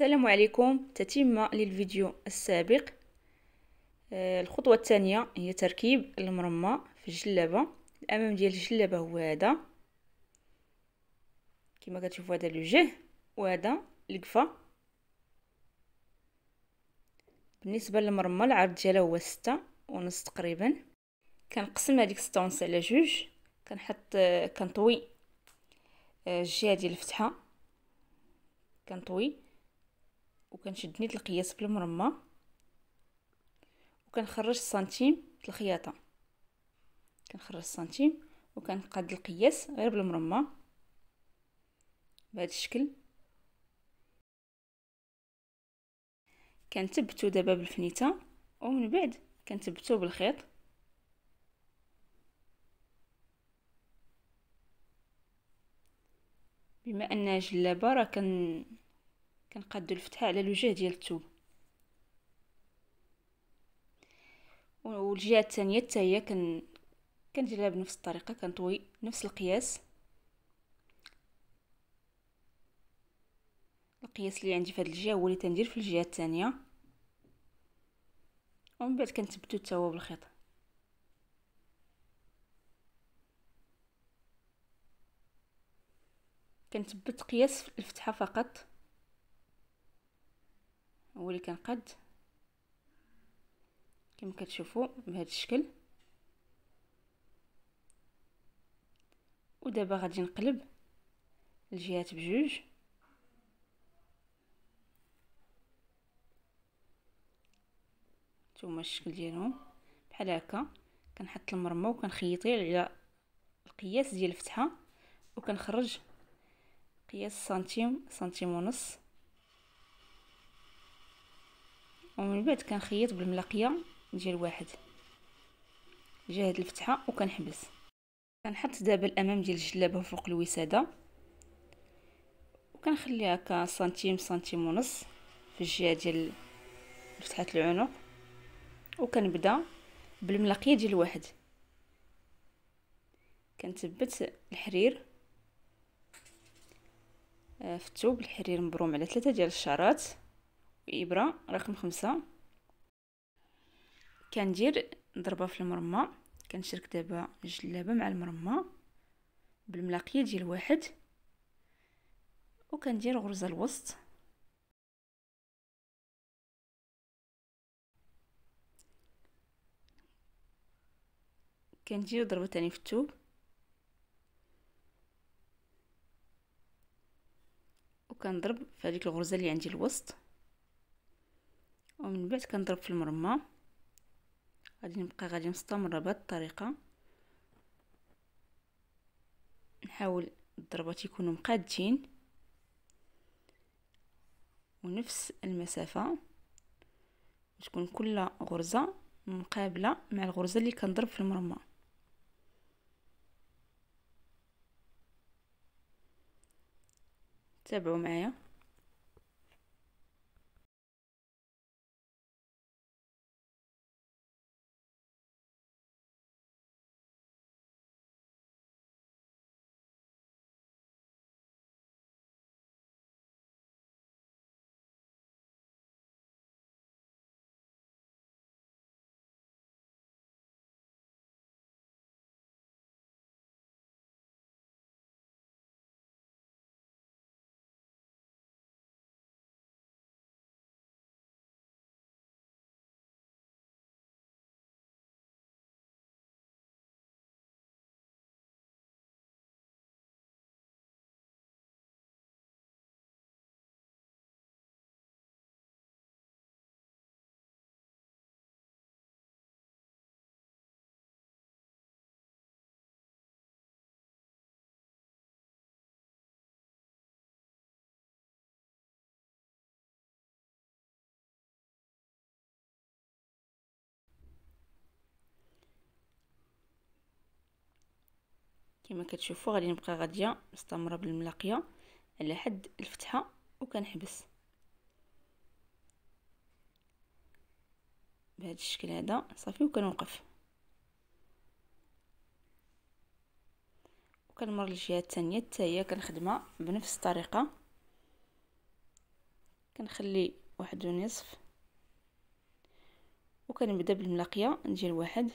السلام عليكم تتمة للفيديو السابق آه، الخطوة الثانية هي تركيب المرمى في الجلابة الأمام ديال الجلابة هو هذا كما كتشوفوا هذا الوجه وهذا القفا بالنسبة للمرمى العرض ديالها هو ستة ونص تقريبا كنقسم هذيك ستة ونص على جوج كنحط آه، كنطوي آه، الجهة ديال الفتحة كنطوي وكنشد نيت القياس بالمرمى وكنخرج السنتيم في الخياطه كنخرج السنتيم وكنقاد القياس غير بالمرمى بهذا الشكل كنثبتو دابا بالفنيته ومن بعد كنثبتو بالخيط بما ان جلابه راه كن كنقادو الفتحه على الوجه ديال الثوب والجهه الثانيه حتى هي كن كنديرها بنفس الطريقه كنطوي نفس القياس القياس اللي عندي في هذه الجهه هو اللي تندير في الجهه الثانيه ومن بعد كنثبتو حتى هو بالخيط كنثبت قياس الفتحه فقط هو اللي كنقاد كما كتشوفوا بهذا الشكل ودابا غادي نقلب الجهات بجوج ثم الشكل ديالهم بحال هكا كنحط المرمى وكنخيط غير على القياس ديال الفتحه وكنخرج قياس سنتيم سنتيم ونص ومن بعد كنخيط بالملاقيه ديال واحد جا هاد الفتحه وكنحبس كنحط دابا الامام ديال الجلابه فوق الوساده وكنخليها هكا سنتيم سنتيم ونص في الجهه ديال فتحه العنق وكنبدا بالملاقيه ديال واحد كنثبت الحرير آه، في الثوب الحرير مبروم على ثلاثه ديال الشرات إبرة رقم خمسة كندير ضربة في المرمى كنشرك دابا الجلابة مع المرمى بالملاقية ديال واحد وكندير غرزة الوسط كندير ضربة تاني في التوب وكنضرب في هذيك الغرزة اللي عندي الوسط ومن بعد كنضرب في المرمى غادي نبقى غادي نستمر بهذه الطريقه نحاول الضربات يكونوا مقادين ونفس المسافه تكون كل غرزه مقابله مع الغرزه اللي كنضرب في المرمى تابعوا معايا كما كتشوفوا غادي نبقى غاديه مستمره بالملاقيه على حد الفتحه وكنحبس بهذا الشكل هذا صافي وكنوقف وكنمر للجهه الثانيه حتى هي كنخدمها بنفس الطريقه كنخلي واحد ونصف وكنبدا بالملاقيه ندير واحد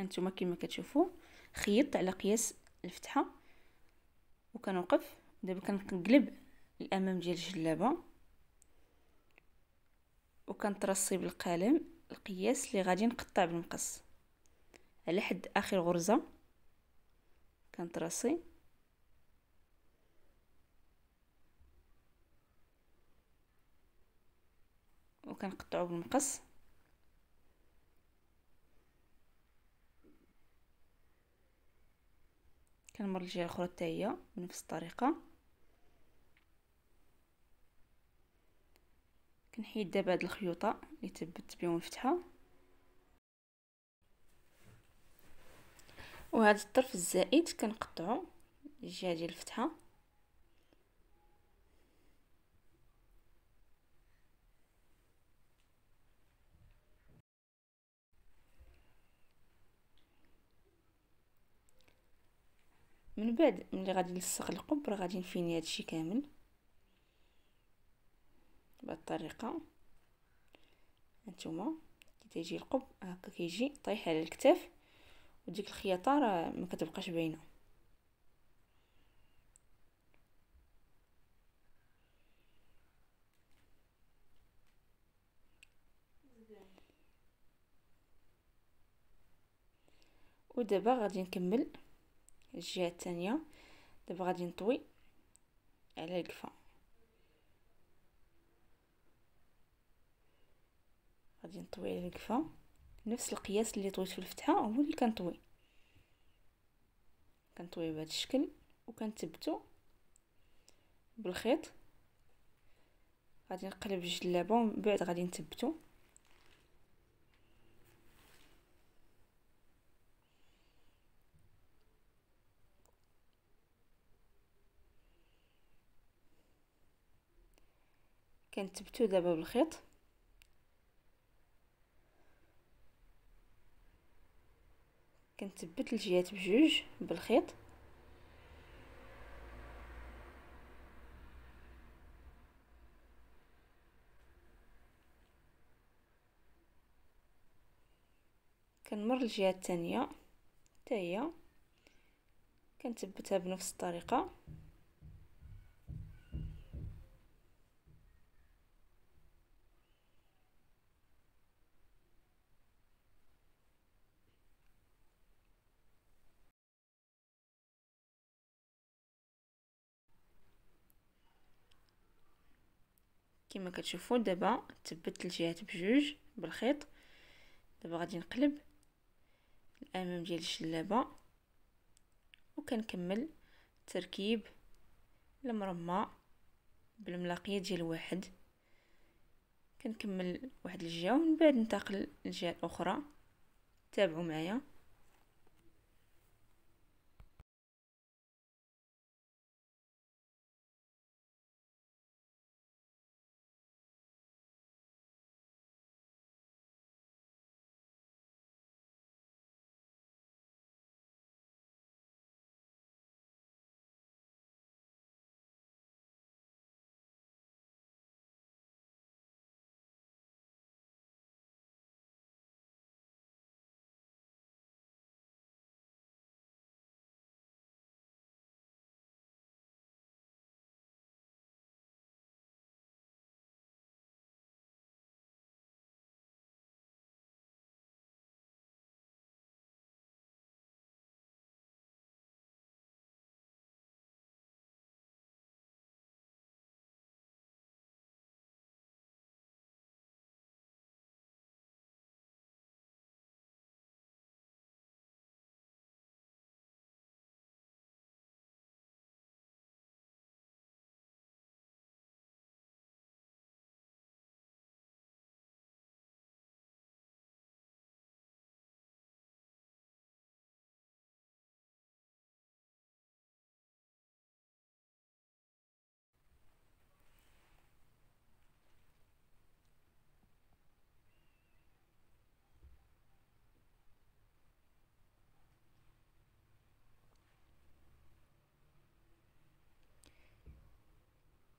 هانتوما كما كتشوفوا خيطت على قياس الفتحه وكنوقف دابا كنقلب الامام ديال الجلابه وكنترصي بالقلم القياس اللي غادي نقطع بالمقص على حد اخر غرزه كنترصي وكنقطعو بالمقص كنمر الجهه الاخرى حتى هي بنفس الطريقه كنحيد دابا هاد الخيوطه اللي ثبت بهم الفتحه وهذا الطرف الزائد كنقطعو الجهه ديال الفتحه من بعد ملي غادي نلصق القبر غادي نفيني هادشي كامل بهاد الطريقه هانتوما كي تيجي القب هكا كيجي طايح على الكتاف وديك الخياطه راه ما كتبقاش باينه ودابا غادي نكمل الجهه الثانيه دابا غادي نطوي على الكفه غادي نطوي على الكفه نفس القياس اللي طويت في الفتحه هو اللي كنطوي كنطوي بهذا الشكل وكنثبتو بالخيط غادي نقلب الجلابه ومن بعد غادي نثبتو كنثبتو دابا بالخيط كنثبت الجهات بجوج بالخيط كنمر الجهه الثانيه حتى هي كنثبتها بنفس الطريقه كما كتشوفوا دابا تبت الجهات بجوج بالخيط دابا غادي نقلب الامام ديال الشلابه وكنكمل تركيب المرمى بالملاقيه ديال واحد كنكمل واحد الجهه ومن بعد ننتقل للجهه الاخرى تابعوا معايا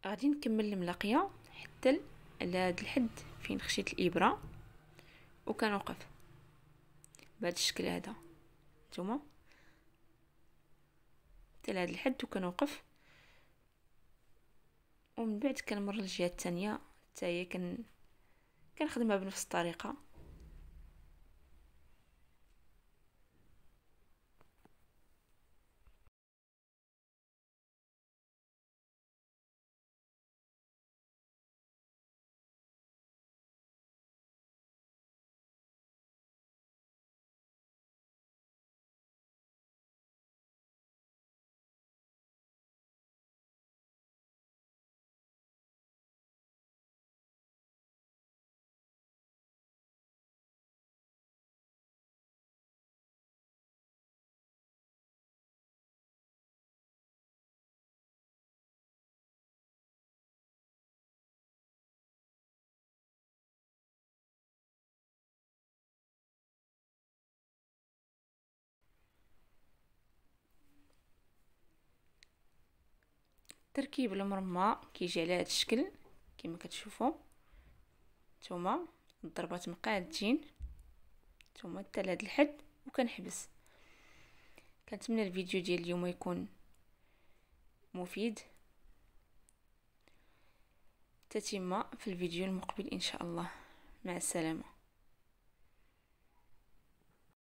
غادي نكمل الملاقيه حتى لهاد الحد فين خشيت الابره وكنوقف بهذا الشكل هذا نتوما حتى لهاد الحد وكنوقف ومن بعد كنمر للجهه الثانيه حتى هي كن كنخدمها بنفس الطريقه تركيب المرمى كيجي على هذا الشكل كما كتشوفوا ثم الضربات تبقى نتوما ثم حتى لهذا الحد وكنحبس كنتمنى الفيديو ديال اليوم يكون مفيد تتم في الفيديو المقبل ان شاء الله مع السلامه